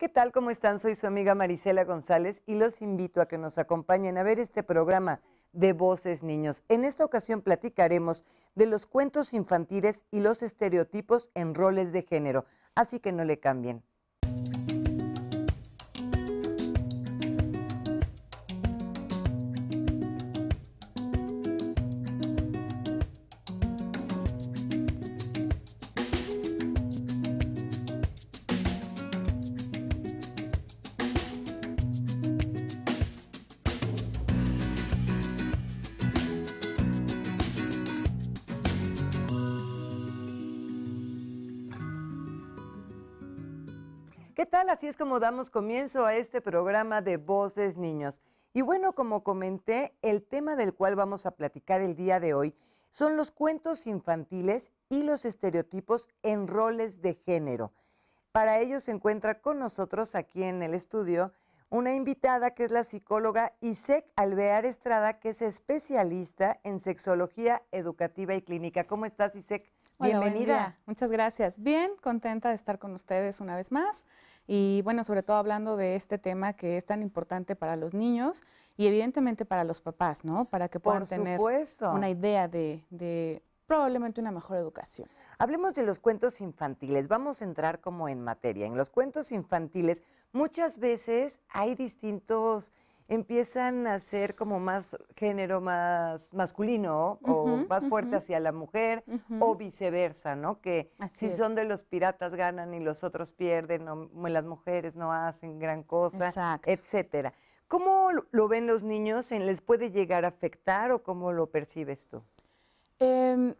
¿Qué tal? ¿Cómo están? Soy su amiga Marisela González y los invito a que nos acompañen a ver este programa de Voces Niños. En esta ocasión platicaremos de los cuentos infantiles y los estereotipos en roles de género, así que no le cambien. es como damos comienzo a este programa de Voces Niños. Y bueno, como comenté, el tema del cual vamos a platicar el día de hoy son los cuentos infantiles y los estereotipos en roles de género. Para ello se encuentra con nosotros aquí en el estudio una invitada que es la psicóloga Isek Alvear Estrada, que es especialista en sexología educativa y clínica. ¿Cómo estás, Isek? Bienvenida. Muchas gracias. Bien, contenta de estar con ustedes una vez más y bueno, sobre todo hablando de este tema que es tan importante para los niños y evidentemente para los papás, ¿no? Para que puedan tener una idea de, probablemente una mejor educación. Hablemos de los cuentos infantiles. Vamos a entrar como en materia. En los cuentos infantiles muchas veces hay distintos empiezan a ser como más género más masculino o más fuerte hacia la mujer o viceversa, ¿no? Que si son de los piratas ganan y los otros pierden, o las mujeres no hacen gran cosa, etcétera. ¿Cómo lo ven los niños? ¿Les puede llegar a afectar o cómo lo percibes tú? Em,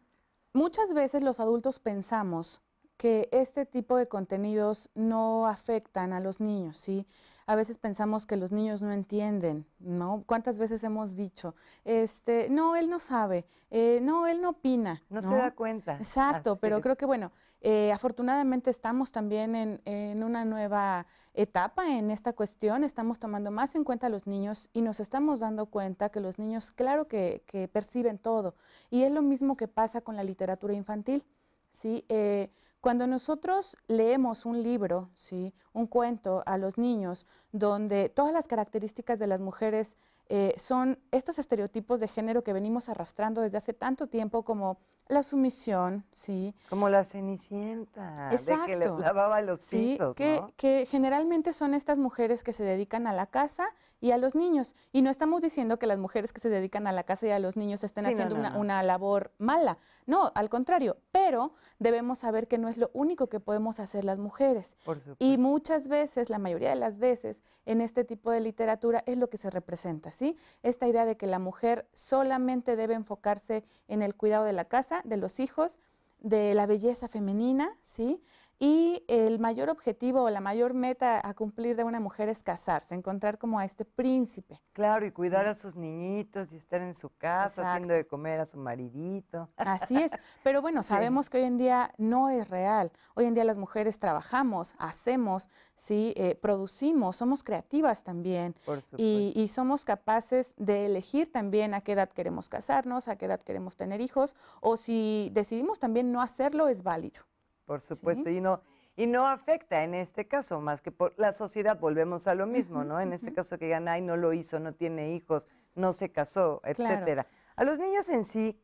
muchas veces los adultos pensamos que este tipo de contenidos no afectan a los niños, ¿sí? a veces pensamos que los niños no entienden, ¿no? ¿Cuántas veces hemos dicho, este, no, él no sabe, eh, no, él no opina. No, se da cuenta. Exacto, pero creo que bueno, eh, afortunadamente estamos también en, una nueva etapa en esta cuestión, estamos tomando más en cuenta a los niños y nos estamos dando cuenta que los niños, claro que, perciben todo. Y es lo mismo que pasa con la literatura infantil, ¿sí? Eh, cuando nosotros leemos un libro, ¿sí? un cuento a los niños, donde todas las características de las mujeres eh, son estos estereotipos de género que venimos arrastrando desde hace tanto tiempo como la sumisión, ¿sí? Como la cenicienta, de que le lavaba los sí, pisos, que, que generalmente son estas mujeres que se dedican a la casa y a los niños. Y no estamos diciendo que las mujeres que se dedican a la casa y a los niños estén haciendo una, una labor mala. No, al contrario. Pero debemos saber que no es lo único que podemos hacer las mujeres. Y muchas veces, la mayoría de las veces, en este tipo de literatura es lo que se representa, ¿sí? Esta idea de que la mujer solamente debe enfocarse en el cuidado de la casa de los hijos, de la belleza femenina, ¿sí? Y el mayor objetivo o la mayor meta a cumplir de una mujer es casarse, encontrar como a este príncipe. Claro, y cuidar a sus niñitos y estar en su casa, haciendo de comer a su maridito. Así es, pero bueno, sabemos que hoy en día no es real. Hoy en día las mujeres trabajamos, hacemos, sí, eh, producimos, somos creativas también. y somos capaces de elegir también a qué edad queremos casarnos, a qué edad queremos tener hijos, o si decidimos también no hacerlo, es válido. Por supuesto, y no y no afecta en este caso, más que por la sociedad, volvemos a lo mismo, ¿no? En este caso que digan, no lo hizo, no tiene hijos, no se casó, etcétera. A los niños en sí,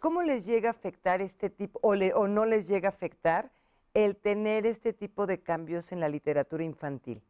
¿cómo les llega a afectar este tipo, o, no les llega a afectar el tener este tipo de cambios en la literatura infantil?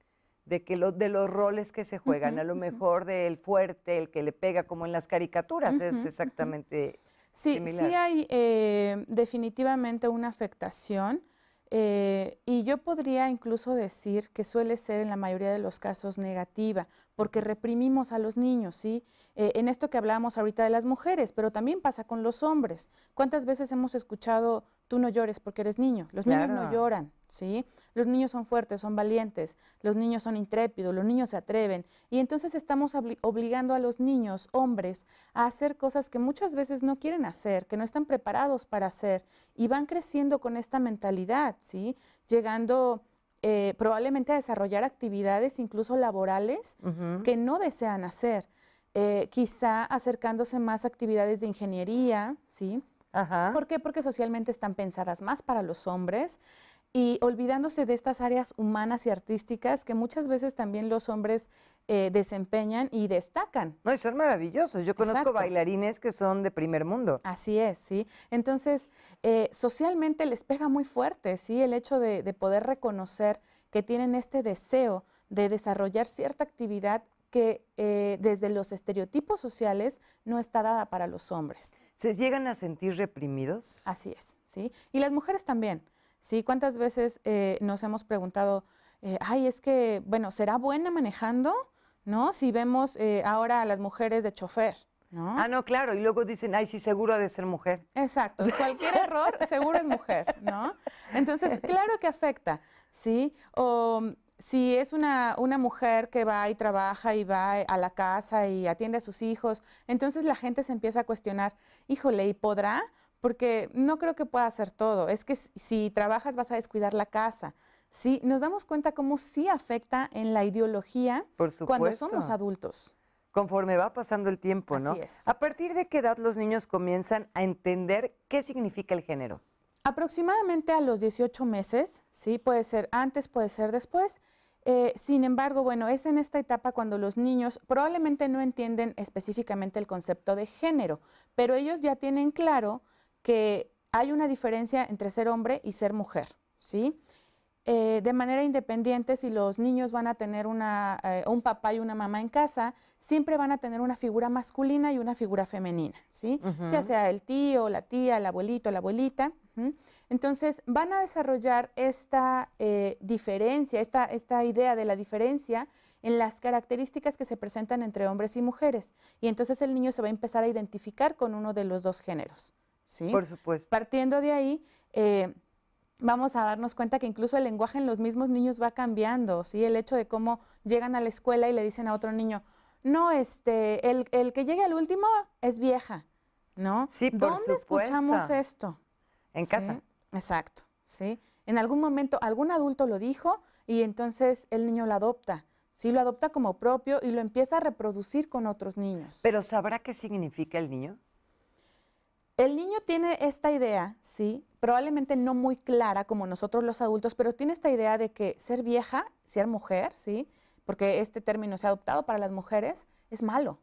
de que de los roles que se juegan, a lo mejor del fuerte, el que le pega como en las caricaturas, es exactamente Sí, sí hay eh, definitivamente una afectación eh, y yo podría incluso decir que suele ser en la mayoría de los casos negativa, porque reprimimos a los niños, ¿sí? Eh, en esto que hablábamos ahorita de las mujeres, pero también pasa con los hombres. ¿Cuántas veces hemos escuchado tú no llores porque eres niño. Los niños no lloran, ¿sí? Los niños son fuertes, son valientes, los niños son intrépidos, los niños se atreven. Y entonces estamos obligando a los niños, hombres, a hacer cosas que muchas veces no quieren hacer, que no están preparados para hacer. Y van creciendo con esta mentalidad, ¿sí? Llegando... Eh, probablemente a desarrollar actividades incluso laborales que no desean hacer. Eh, quizá acercándose más a actividades de ingeniería, ¿sí? Ajá. ¿Por qué? Porque socialmente están pensadas más para los hombres y olvidándose de estas áreas humanas y artísticas que muchas veces también los hombres eh, desempeñan y destacan. No, y son maravillosos. Yo conozco bailarines que son de primer mundo. Así es, sí. Entonces, eh, socialmente les pega muy fuerte, sí, el hecho de, poder reconocer que tienen este deseo de desarrollar cierta actividad que eh, desde los estereotipos sociales no está dada para los hombres. ¿Se llegan a sentir reprimidos? Así es, ¿sí? Y las mujeres también, ¿sí? ¿Cuántas veces eh, nos hemos preguntado, eh, ay, es que, bueno, ¿será buena manejando? ¿No? Si vemos eh, ahora a las mujeres de chofer, ¿No? Ah, no, claro, y luego dicen, ay, sí, seguro ha de ser mujer. Exacto, cualquier error seguro es mujer, ¿no? Entonces, claro que afecta, ¿sí? si es una, mujer que va y trabaja y va a la casa y atiende a sus hijos, entonces la gente se empieza a cuestionar, híjole, ¿y podrá? Porque no creo que pueda hacer todo. Es que si trabajas vas a descuidar la casa. Sí, nos damos cuenta cómo sí afecta en la ideología cuando somos adultos. Conforme va pasando el tiempo, ¿no? ¿A partir de qué edad los niños comienzan a entender qué significa el género? Aproximadamente a los 18 meses, sí, puede ser antes, puede ser después. Eh, sin embargo, bueno, es en esta etapa cuando los niños probablemente no entienden específicamente el concepto de género, pero ellos ya tienen claro que hay una diferencia entre ser hombre y ser mujer, ¿sí? Eh, de manera independiente, si los niños van a tener eh, un papá y una mamá en casa, siempre van a tener una figura masculina y una figura femenina, ¿sí? Ya sea el tío, la tía, el abuelito, la abuelita. Entonces, van a desarrollar esta eh, diferencia, esta, esta idea de la diferencia en las características que se presentan entre hombres y mujeres. Y entonces el niño se va a empezar a identificar con uno de los dos géneros. ¿sí? Por supuesto. Partiendo de ahí, vamos a darnos cuenta que incluso el lenguaje en los mismos niños va cambiando, ¿sí? El hecho de cómo llegan a la escuela y le dicen a otro niño, no, este, el, el que llegue al último es vieja, ¿no? Sí, por ¿Dónde escuchamos esto? En casa. Exacto, ¿sí? En algún momento algún adulto lo dijo y entonces el niño lo adopta, ¿sí? Lo adopta como propio y lo empieza a reproducir con otros niños. ¿Pero sabrá qué significa el niño? el niño tiene esta idea, ¿sí? Probablemente no muy clara como nosotros los adultos, pero tiene esta idea de que ser vieja, ser mujer, ¿sí? Porque este término se ha adoptado para las mujeres, es malo,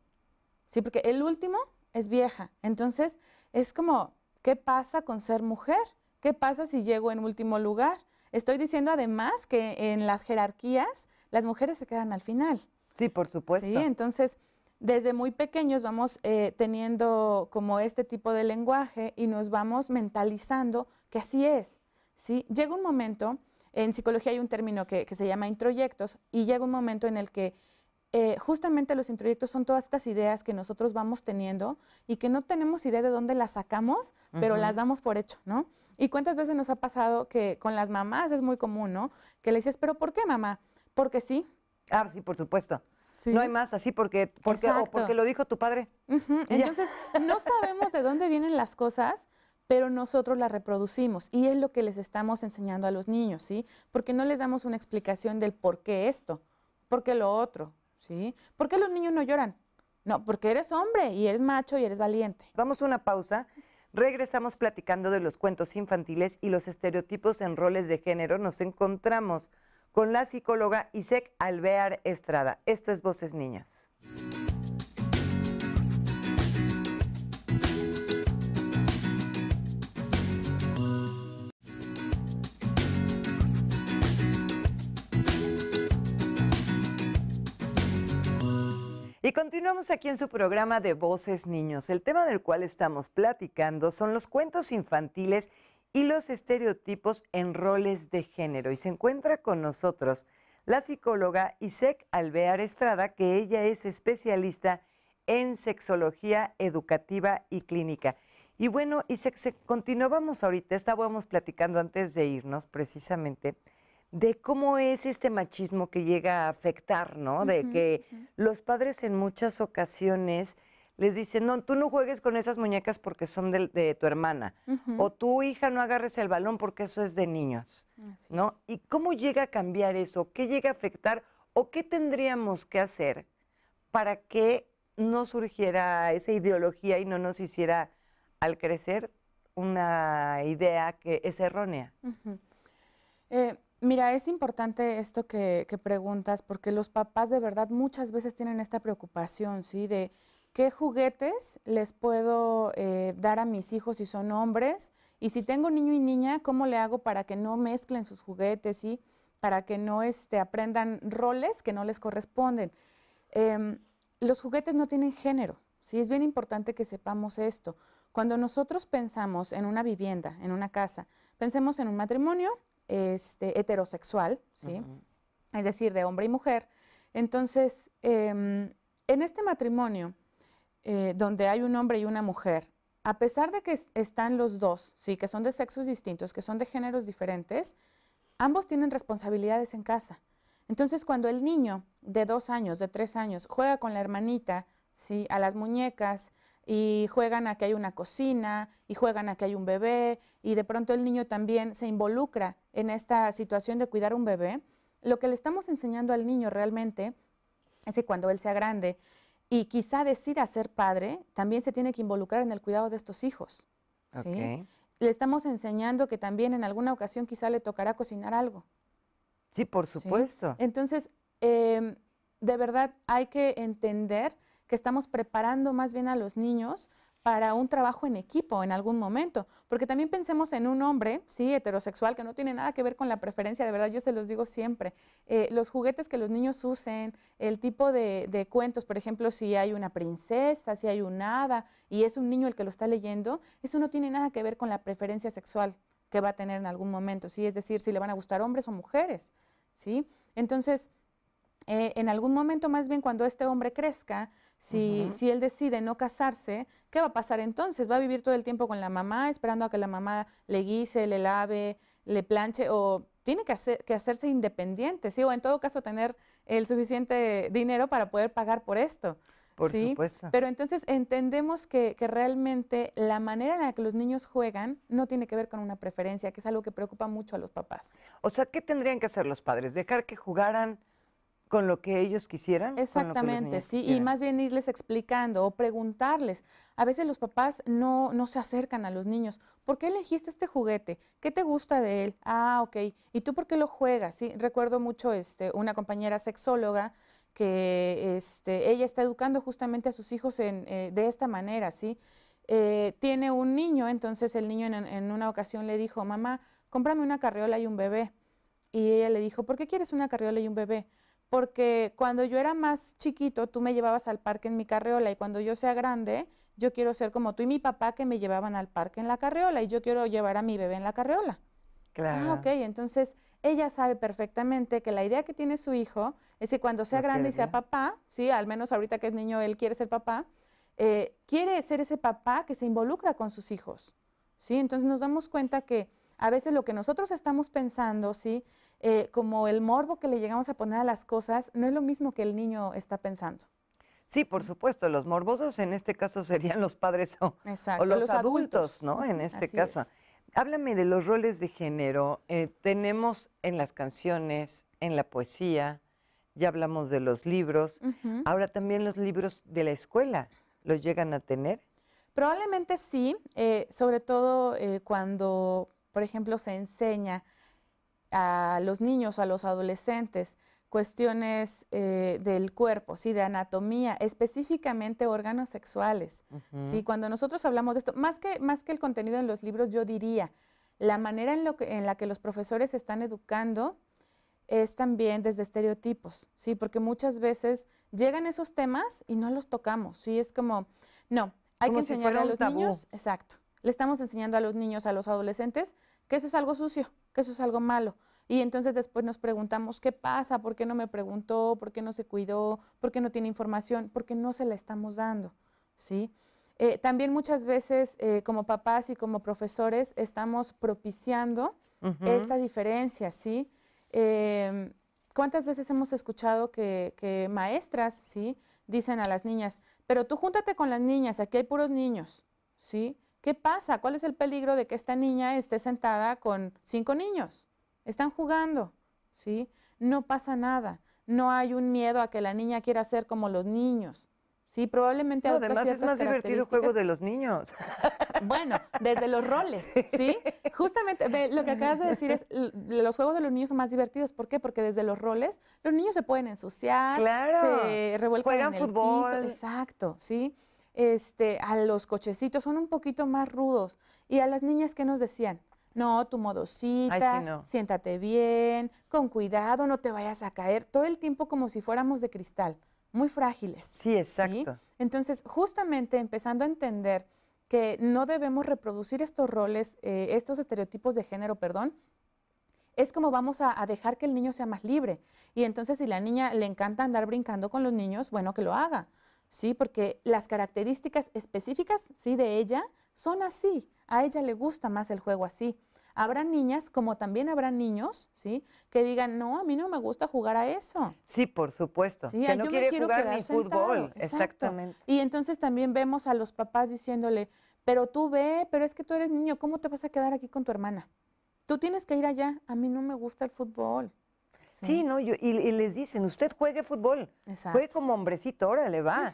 ¿sí? Porque el último es vieja. Entonces, es como, ¿qué pasa con ser mujer? ¿Qué pasa si llego en último lugar? Estoy diciendo además que en las jerarquías las mujeres se quedan al final. Sí, por supuesto. Sí, entonces desde muy pequeños vamos eh, teniendo como este tipo de lenguaje y nos vamos mentalizando que así es. ¿sí? Llega un momento, en psicología hay un término que, se llama introyectos, y llega un momento en el que eh, justamente los introyectos son todas estas ideas que nosotros vamos teniendo y que no tenemos idea de dónde las sacamos, pero las damos por hecho, ¿no? Y cuántas veces nos ha pasado que con las mamás es muy común, ¿no? Que le dices, pero ¿por qué mamá? Porque sí. Ah, sí, por supuesto. No hay más así porque, porque, porque lo dijo tu padre. Entonces, no sabemos de dónde vienen las cosas, pero nosotros las reproducimos y es lo que les estamos enseñando a los niños, ¿sí? Porque no les damos una explicación del por qué esto, por qué lo otro, ¿sí? ¿Por qué los niños no lloran? No, porque eres hombre y eres macho y eres valiente. Vamos a una pausa. Regresamos platicando de los cuentos infantiles y los estereotipos en roles de género. Nos encontramos con la psicóloga Isek Alvear Estrada. Esto es Voces Niñas. Y continuamos aquí en su programa de Voces Niños. El tema del cual estamos platicando son los cuentos infantiles y los estereotipos en roles de género. Y se encuentra con nosotros la psicóloga Isek Alvear Estrada, que ella es especialista en sexología educativa y clínica. Y bueno, Isek, continuábamos ahorita, estábamos platicando antes de irnos precisamente de cómo es este machismo que llega a afectar, ¿no? De que los padres en muchas ocasiones les dicen, no, tú no juegues con esas muñecas porque son de, tu hermana. O tu hija no agarres el balón porque eso es de niños. ¿No? ¿Y cómo llega a cambiar eso? ¿Qué llega a afectar? ¿O qué tendríamos que hacer para que no surgiera esa ideología y no nos hiciera al crecer una idea que es errónea? Eh, mira, es importante esto que, que preguntas porque los papás de verdad muchas veces tienen esta preocupación, ¿sí? De qué juguetes les puedo eh, dar a mis hijos si son hombres y si tengo niño y niña, cómo le hago para que no mezclen sus juguetes y para que no este, aprendan roles que no les corresponden. Em, los juguetes no tienen género, ¿sí? es bien importante que sepamos esto. Cuando nosotros pensamos en una vivienda, en una casa, pensemos en un matrimonio este, heterosexual, ¿sí? es decir, de hombre y mujer. Entonces, em, en este matrimonio, eh, donde hay un hombre y una mujer, a pesar de que están los dos, sí, que son de sexos distintos, que son de géneros diferentes, ambos tienen responsabilidades en casa. Entonces, cuando el niño de dos años, de tres años, juega con la hermanita, sí, a las muñecas, y juegan a que hay una cocina, y juegan a que hay un bebé, y de pronto el niño también se involucra en esta situación de cuidar un bebé, lo que le estamos enseñando al niño realmente es que cuando él sea grande y quizá decida ser padre, también se tiene que involucrar en el cuidado de estos hijos. ¿sí? Le estamos enseñando que también en alguna ocasión quizá le tocará cocinar algo. Sí, por supuesto. Entonces, em, de verdad hay que entender que estamos preparando más bien a los niños para un trabajo en equipo en algún momento, porque también pensemos en un hombre, sí, heterosexual, que no tiene nada que ver con la preferencia, de verdad yo se los digo siempre, eh, los juguetes que los niños usen, el tipo de, cuentos, por ejemplo, si hay una princesa, si hay un hada, y es un niño el que lo está leyendo, eso no tiene nada que ver con la preferencia sexual que va a tener en algún momento, sí, es decir, si le van a gustar hombres o mujeres, sí. Entonces, eh, en algún momento más bien cuando este hombre crezca, si, si él decide no casarse, ¿qué va a pasar entonces? ¿Va a vivir todo el tiempo con la mamá esperando a que la mamá le guise, le lave, le planche o tiene que, hacer, que hacerse independiente, ¿sí? O en todo caso tener el suficiente dinero para poder pagar por esto. Por ¿sí? Pero entonces entendemos que, que, realmente la manera en la que los niños juegan no tiene que ver con una preferencia, que es algo que preocupa mucho a los papás. O sea, ¿qué tendrían que hacer los padres? ¿Dejar que jugaran? con lo que ellos quisieran. Exactamente, sí, y más bien irles explicando o preguntarles. A veces los papás no, no se acercan a los niños. ¿Por qué elegiste este juguete? ¿Qué te gusta de él? Ah, ok. ¿Y tú por qué lo juegas? Sí, recuerdo mucho este, una compañera sexóloga que este, ella está educando justamente a sus hijos en, eh, de esta manera, ¿sí? Eh, tiene un niño, entonces el niño en, en una ocasión le dijo, mamá, cómprame una carriola y un bebé. Y ella le dijo, ¿por qué quieres una carriola y un bebé? porque cuando yo era más chiquito, tú me llevabas al parque en mi carreola y cuando yo sea grande, yo quiero ser como tú y mi papá que me llevaban al parque en la carreola y yo quiero llevar a mi bebé en la carreola. Ah, claro. ok, entonces ella sabe perfectamente que la idea que tiene su hijo es que cuando sea grande y sea papá, sí, al menos ahorita que es niño él quiere ser papá, eh, quiere ser ese papá que se involucra con sus hijos, sí, entonces nos damos cuenta que a veces lo que nosotros estamos pensando, sí, eh, como el morbo que le llegamos a poner a las cosas, no es lo mismo que el niño está pensando. Sí, por supuesto, los morbosos en este caso serían los padres o, los, adultos, ¿no? En este caso. Háblame de los roles de género. Eh, tenemos en las canciones, en la poesía, ya hablamos de los libros, ahora también los libros de la escuela, ¿los llegan a tener? Probablemente sí, eh, sobre todo cuando, por ejemplo, se enseña a los niños a los adolescentes cuestiones eh, del cuerpo, sí, de anatomía, específicamente órganos sexuales. Sí, cuando nosotros hablamos de esto, más que, más que el contenido en los libros, yo diría, la manera en, lo en la que los profesores están educando es también desde estereotipos, sí, porque muchas veces llegan esos temas y no los tocamos, sí, es como, no, hay que enseñar a los niños, exacto, le estamos enseñando a los niños, a los adolescentes, que eso es algo sucio, que eso es algo malo. Y entonces después nos preguntamos, ¿qué pasa? ¿Por qué no me preguntó? ¿Por qué no se cuidó? ¿Por qué no tiene información? Porque no se la estamos dando, ¿sí? Eh, también muchas veces eh, como papás y como profesores estamos propiciando esta diferencia, ¿sí? Em, ¿Cuántas veces hemos escuchado que, que, maestras, ¿sí? Dicen a las niñas, pero tú júntate con las niñas, aquí hay puros niños, ¿sí? ¿Qué pasa? ¿Cuál es el peligro de que esta niña esté sentada con cinco niños? Están jugando, ¿sí? No pasa nada. No hay un miedo a que la niña quiera ser como los niños. Sí, probablemente además es más divertido el juego de los niños. Bueno, desde los roles, ¿sí? Justamente lo que acabas de decir es los juegos de los niños son más divertidos, ¿por qué? Porque desde los roles los niños se pueden ensuciar, se revuelcan en el fútbol. exacto, ¿sí? Este, a los cochecitos, son un poquito más rudos. Y a las niñas, que nos decían? No, tu modosita, siéntate bien, con cuidado, no te vayas a caer. Todo el tiempo como si fuéramos de cristal, muy frágiles. Sí, exacto. Entonces, justamente empezando a entender que no debemos reproducir estos roles, eh, estos estereotipos de género, perdón, es como vamos a, a, dejar que el niño sea más libre. Y entonces si la niña le encanta andar brincando con los niños, bueno, que lo haga. ¿sí? Porque las características específicas, ¿sí? De ella son así. A ella le gusta más el juego así. Habrá niñas, como también habrá niños, ¿sí? Que digan, no, a mí no me gusta jugar a eso. Sí, por supuesto. que no quiere jugar ni fútbol. Exactamente. Y entonces también vemos a los papás diciéndole, pero tú ve, pero es que tú eres niño, ¿cómo te vas a quedar aquí con tu hermana? Tú tienes que ir allá, a mí no me gusta el fútbol. Sí, ¿no? y, les dicen, usted juegue fútbol, juegue como hombrecito, ahora le va.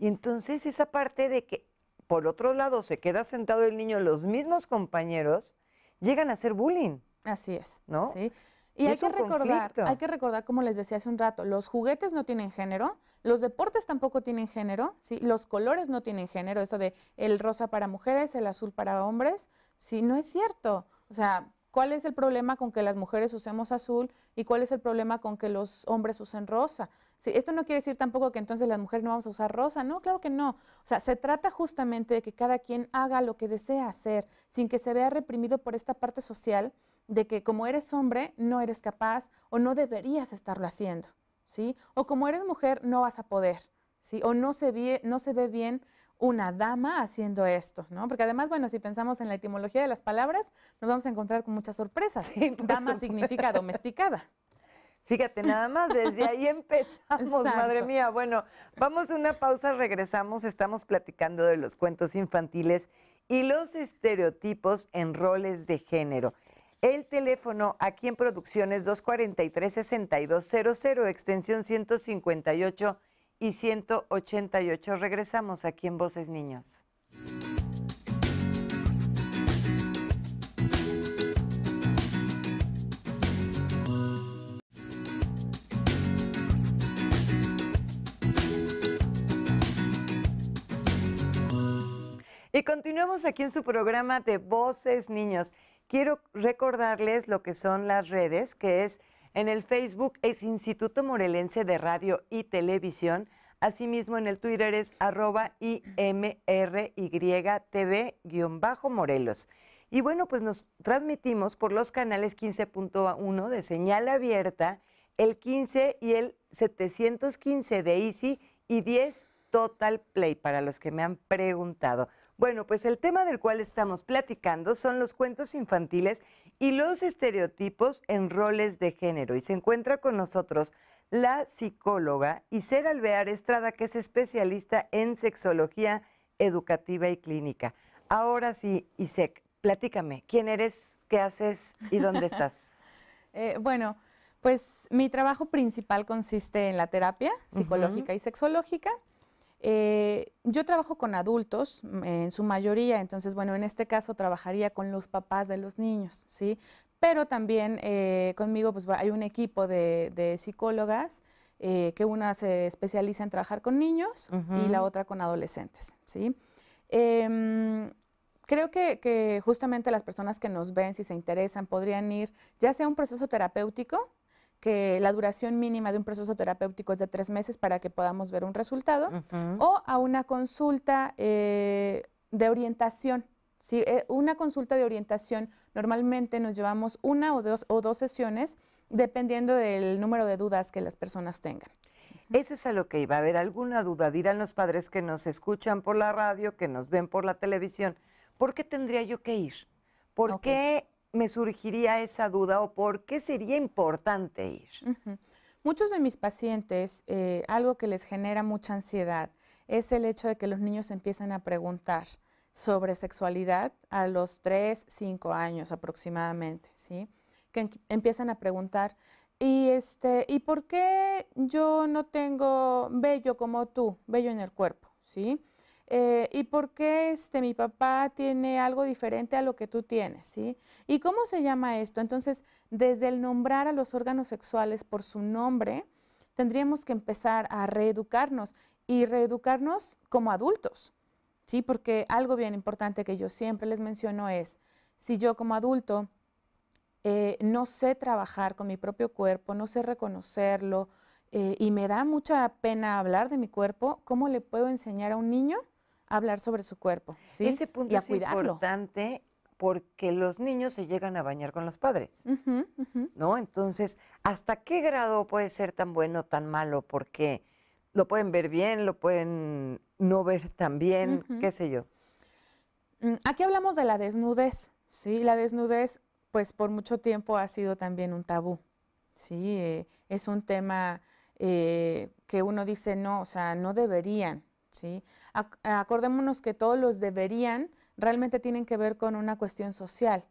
Y entonces esa parte de que, por otro lado, se queda sentado el niño, los mismos compañeros llegan a hacer bullying. Así es. ¿No? Sí. Y, hay que recordar, hay que recordar, como les decía hace un rato, los juguetes no tienen género, los deportes tampoco tienen género, ¿sí? los colores no tienen género, eso de el rosa para mujeres, el azul para hombres, sí, no es cierto. O sea, ¿Cuál es el problema con que las mujeres usemos azul y cuál es el problema con que los hombres usen rosa? Sí, esto no quiere decir tampoco que entonces las mujeres no vamos a usar rosa, no, claro que no. O sea, se trata justamente de que cada quien haga lo que desea hacer sin que se vea reprimido por esta parte social de que como eres hombre no eres capaz o no deberías estarlo haciendo, ¿sí? O como eres mujer no vas a poder, ¿sí? O no se ve, no se ve bien una dama haciendo esto, ¿no? Porque además, bueno, si pensamos en la etimología de las palabras, nos vamos a encontrar con muchas sorpresas. dama significa domesticada. Fíjate, nada más desde ahí empezamos, madre mía. Bueno, vamos a una pausa, regresamos, estamos platicando de los cuentos infantiles y los estereotipos en roles de género. El teléfono aquí en Producciones 243-6200, extensión 158 y 188. Regresamos aquí en Voces Niños. Y continuamos aquí en su programa de Voces Niños. Quiero recordarles lo que son las redes, que es en el Facebook es Instituto Morelense de Radio y Televisión. Asimismo, en el Twitter es arroba IMRYTV-Morelos. Y bueno, pues nos transmitimos por los canales 15.1 de señal abierta, el 15 y el 715 de Easy y 10 Total Play, para los que me han preguntado. Bueno, pues el tema del cual estamos platicando son los cuentos infantiles y los estereotipos en roles de género. Y se encuentra con nosotros la psicóloga Isera Alvear Estrada, que es especialista en sexología educativa y clínica. Ahora sí, Isek, platícame, ¿quién eres, qué haces y dónde estás? Eh, bueno, pues mi trabajo principal consiste en la terapia psicológica y sexológica. Eh, yo trabajo con adultos mm, en su mayoría, entonces, bueno, en este caso trabajaría con los papás de los niños, ¿sí? Pero también eh, conmigo pues, hay un equipo de, psicólogas eh, que una se especializa en trabajar con niños y la otra con adolescentes, ¿sí? Em, creo que, que justamente las personas que nos ven, si se interesan, podrían ir ya sea un proceso terapéutico, que la duración mínima de un proceso terapéutico es de tres meses para que podamos ver un resultado, o a una consulta eh, de orientación. Si eh, Una consulta de orientación normalmente nos llevamos una o dos, o dos sesiones dependiendo del número de dudas que las personas tengan. Eso es a lo que iba a haber alguna duda. Dirán los padres que nos escuchan por la radio, que nos ven por la televisión, ¿por qué tendría yo que ir? ¿Por qué me surgiría esa duda o por qué sería importante ir? Muchos de mis pacientes, eh, algo que les genera mucha ansiedad es el hecho de que los niños empiezan a preguntar sobre sexualidad a los 3, 5 años aproximadamente, ¿sí? Que em, empiezan a preguntar, ¿y, este, ¿y por qué yo no tengo bello como tú, bello en el cuerpo? ¿Sí? Eh, ¿y por qué este, mi papá tiene algo diferente a lo que tú tienes? ¿sí? ¿Y cómo se llama esto? Entonces, desde el nombrar a los órganos sexuales por su nombre, tendríamos que empezar a reeducarnos y reeducarnos como adultos, ¿sí? Porque algo bien importante que yo siempre les menciono es, si yo como adulto eh, no sé trabajar con mi propio cuerpo, no sé reconocerlo, eh, y me da mucha pena hablar de mi cuerpo, ¿cómo le puedo enseñar a un niño hablar sobre su cuerpo. ¿sí? Ese punto y es importante porque los niños se llegan a bañar con los padres, ¿no? Entonces, ¿hasta qué grado puede ser tan bueno, tan malo? Porque lo pueden ver bien, lo pueden no ver tan bien, qué sé yo. Mm, aquí hablamos de la desnudez, ¿sí? La desnudez, pues por mucho tiempo ha sido también un tabú, ¿sí? Eh, es un tema eh, que uno dice, no, o sea, no deberían, ¿sí? Acordémonos que todos los deberían realmente tienen que ver con una cuestión social,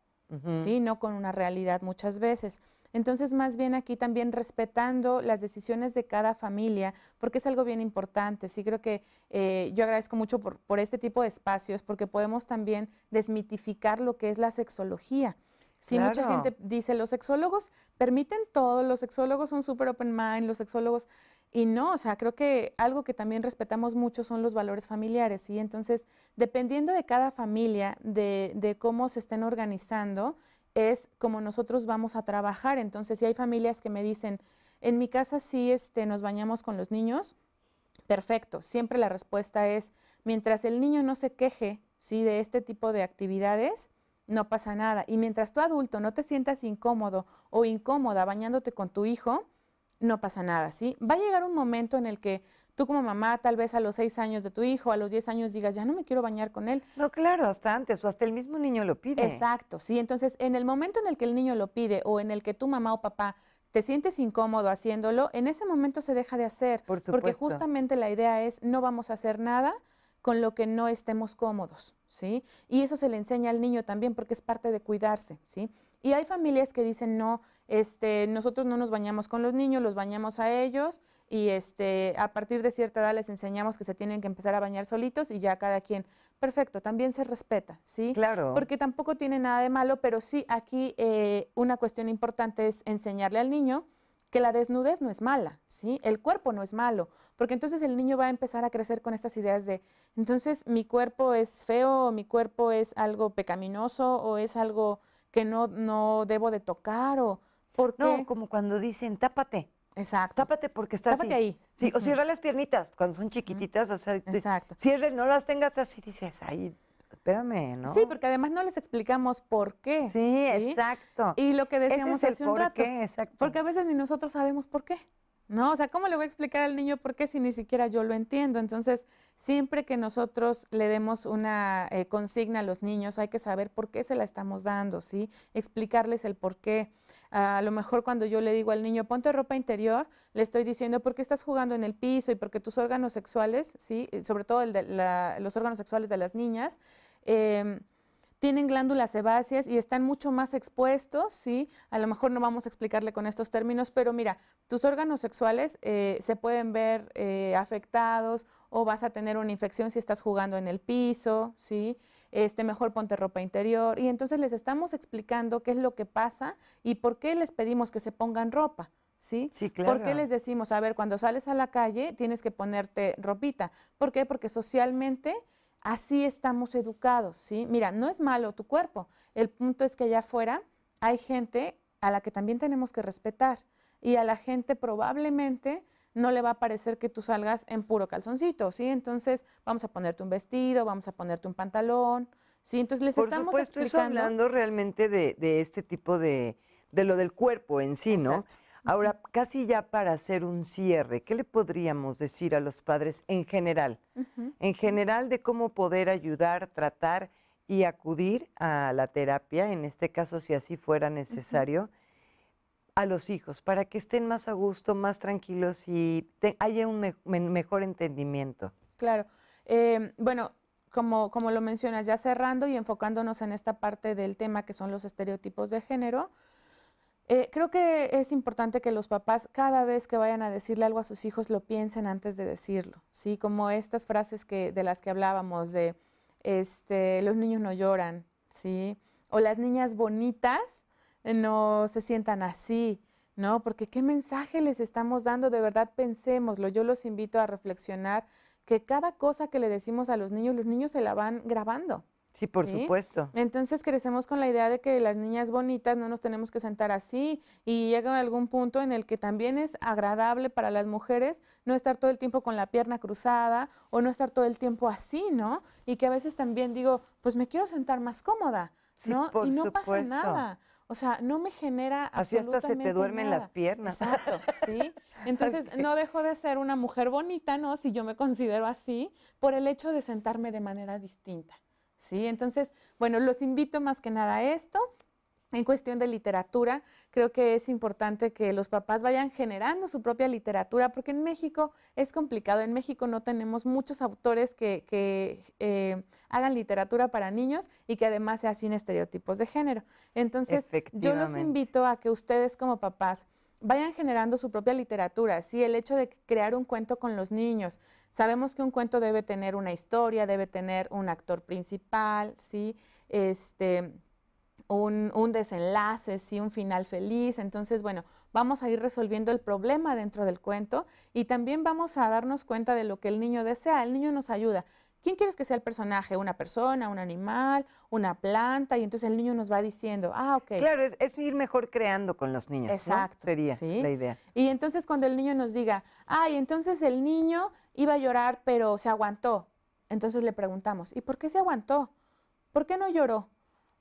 ¿sí? No con una realidad muchas veces. Entonces, más bien aquí también respetando las decisiones de cada familia, porque es algo bien importante. Sí, creo que eh, yo agradezco mucho por, este tipo de espacios, porque podemos también desmitificar lo que es la sexología. Sí, mucha gente dice, los sexólogos permiten todo, los sexólogos son súper open mind, los sexólogos... Y no, o sea, creo que algo que también respetamos mucho son los valores familiares, ¿sí? Entonces, dependiendo de cada familia, de, de cómo se estén organizando, es como nosotros vamos a trabajar. Entonces, si hay familias que me dicen, en mi casa sí este, nos bañamos con los niños, perfecto. Siempre la respuesta es, mientras el niño no se queje, ¿sí? De este tipo de actividades, no pasa nada. Y mientras tú adulto no te sientas incómodo o incómoda bañándote con tu hijo, no pasa nada, ¿sí? Va a llegar un momento en el que tú como mamá, tal vez a los seis años de tu hijo, a los diez años digas, ya no me quiero bañar con él. No, claro, hasta antes, o hasta el mismo niño lo pide. Exacto, sí. Entonces, en el momento en el que el niño lo pide o en el que tu mamá o papá te sientes incómodo haciéndolo, en ese momento se deja de hacer. Por supuesto. Porque justamente la idea es, no vamos a hacer nada con lo que no estemos cómodos, ¿sí? Y eso se le enseña al niño también porque es parte de cuidarse, ¿sí? Y hay familias que dicen, no, este, nosotros no nos bañamos con los niños, los bañamos a ellos y este, a partir de cierta edad les enseñamos que se tienen que empezar a bañar solitos y ya cada quien. Perfecto, también se respeta, ¿sí? Claro. Porque tampoco tiene nada de malo, pero sí aquí eh, una cuestión importante es enseñarle al niño que la desnudez no es mala, ¿sí? El cuerpo no es malo, porque entonces el niño va a empezar a crecer con estas ideas de, entonces mi cuerpo es feo, o mi cuerpo es algo pecaminoso o es algo que no, no debo de tocar o porque... No, como cuando dicen, tápate. Exacto. Tápate porque estás tápate ahí. Sí, o cierra las piernitas cuando son chiquititas, o sea, Exacto. cierre, no las tengas así, dices, ahí, espérame, ¿no? Sí, porque además no les explicamos por qué. Sí, exacto. Y lo que decíamos es el hace un rato. exacto. Porque a veces ni nosotros sabemos por qué. ¿no? O sea, ¿cómo le voy a explicar al niño por qué si ni siquiera yo lo entiendo? Entonces, siempre que nosotros le demos una eh, consigna a los niños, hay que saber por qué se la estamos dando, ¿sí? Explicarles el por qué. Ah, a lo mejor cuando yo le digo al niño, ponte ropa interior, le estoy diciendo por qué estás jugando en el piso y porque tus órganos sexuales, ¿sí? Eh, sobre todo de los órganos sexuales de las niñas, em, tienen glándulas sebáceas y están mucho más expuestos, ¿sí? A lo mejor no vamos a explicarle con estos términos, pero mira, tus órganos sexuales eh, se pueden ver eh, afectados o vas a tener una infección si estás jugando en el piso, ¿sí? Este, mejor ponte ropa interior. Y entonces les estamos explicando qué es lo que pasa y por qué les pedimos que se pongan ropa. ¿Sí? sí claro. ¿Por qué les decimos, a ver, cuando sales a la calle tienes que ponerte ropita? ¿Por qué? Porque socialmente Así estamos educados, ¿sí? Mira, no es malo tu cuerpo. El punto es que allá afuera hay gente a la que también tenemos que respetar y a la gente probablemente no le va a parecer que tú salgas en puro calzoncito, ¿sí? Entonces, vamos a ponerte un vestido, vamos a ponerte un pantalón, ¿sí? Entonces, les estamos explicando... hablando realmente de, este tipo de, de lo del cuerpo en sí, ¿no? Ahora, casi ya para hacer un cierre, ¿qué le podríamos decir a los padres en general? En general de cómo poder ayudar, tratar y acudir a la terapia, en este caso si así fuera necesario, a los hijos, para que estén más a gusto, más tranquilos y haya un mejor entendimiento. Claro. Em, bueno, como, como, lo mencionas, ya cerrando y enfocándonos en esta parte del tema que son los estereotipos de género, eh, creo que es importante que los papás cada vez que vayan a decirle algo a sus hijos lo piensen antes de decirlo, ¿sí? Como estas frases que, de las que hablábamos de este, los niños no lloran, ¿sí? O las niñas bonitas no se sientan así, ¿no? Porque qué mensaje les estamos dando, de verdad pensémoslo. Yo los invito a reflexionar que cada cosa que le decimos a los niños, los niños se la van grabando. Sí, por supuesto. Entonces crecemos con la idea de que las niñas bonitas no nos tenemos que sentar así y llega algún punto en el que también es agradable para las mujeres no estar todo el tiempo con la pierna cruzada o no estar todo el tiempo así, ¿no? Y que a veces también digo, pues me quiero sentar más cómoda, ¿no? y no pasa nada. O sea, no me genera Así hasta se te duermen las piernas. Exacto, Entonces, no dejo de ser una mujer bonita, ¿no? Si yo me considero así, por el hecho de sentarme de manera distinta. ¿sí? Entonces, bueno, los invito más que nada a esto. En cuestión de literatura, creo que es importante que los papás vayan generando su propia literatura, porque en México es complicado, en México no tenemos muchos autores que, eh, hagan literatura para niños y que además sea sin estereotipos de género. Entonces, yo los invito a que ustedes como papás vayan generando su propia literatura, ¿sí? El hecho de crear un cuento con los niños. Sabemos que un cuento debe tener una historia, debe tener un actor principal, ¿sí? Este, un, un, desenlace, ¿sí? un final feliz. Entonces, bueno, vamos a ir resolviendo el problema dentro del cuento y también vamos a darnos cuenta de lo que el niño desea. El niño nos ayuda. ¿Quién quieres que sea el personaje? ¿Una persona, un animal, una planta? Y entonces el niño nos va diciendo, ah, ok. Claro, es, ir mejor creando con los niños. Exacto. Sería la idea. Y entonces cuando el niño nos diga, ay, entonces el niño iba a llorar, pero se aguantó. Entonces le preguntamos, ¿y por qué se aguantó? ¿Por qué no lloró?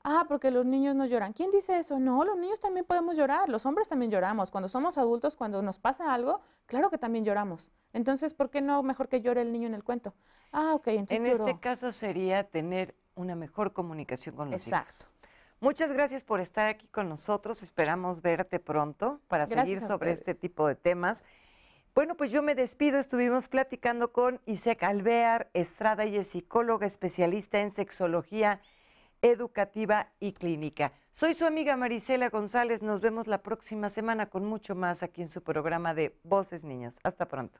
Ah, porque los niños no lloran. ¿Quién dice eso? No, los niños también podemos llorar, los hombres también lloramos. Cuando somos adultos, cuando nos pasa algo, claro que también lloramos. Entonces, ¿por qué no mejor que llore el niño en el cuento? Ah, ok, entonces En este caso sería tener una mejor comunicación con los niños. Exacto. Muchas gracias por estar aquí con nosotros. Esperamos verte pronto para seguir sobre este tipo de temas. Bueno, pues yo me despido. Estuvimos platicando con Isaac Alvear Estrada, y es psicóloga especialista en sexología educativa y clínica. Soy su amiga Marisela González. Nos vemos la próxima semana con mucho más aquí en su programa de Voces Niños. Hasta pronto.